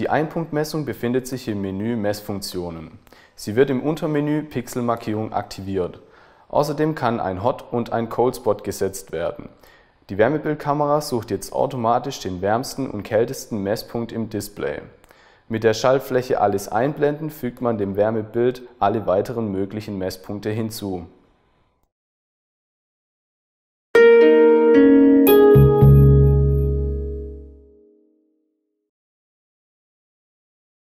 Die Einpunktmessung befindet sich im Menü Messfunktionen. Sie wird im Untermenü Pixelmarkierung aktiviert. Außerdem kann ein Hot- und ein Cold-Spot gesetzt werden. Die Wärmebildkamera sucht jetzt automatisch den wärmsten und kältesten Messpunkt im Display. Mit der Schaltfläche Alles einblenden fügt man dem Wärmebild alle weiteren möglichen Messpunkte hinzu.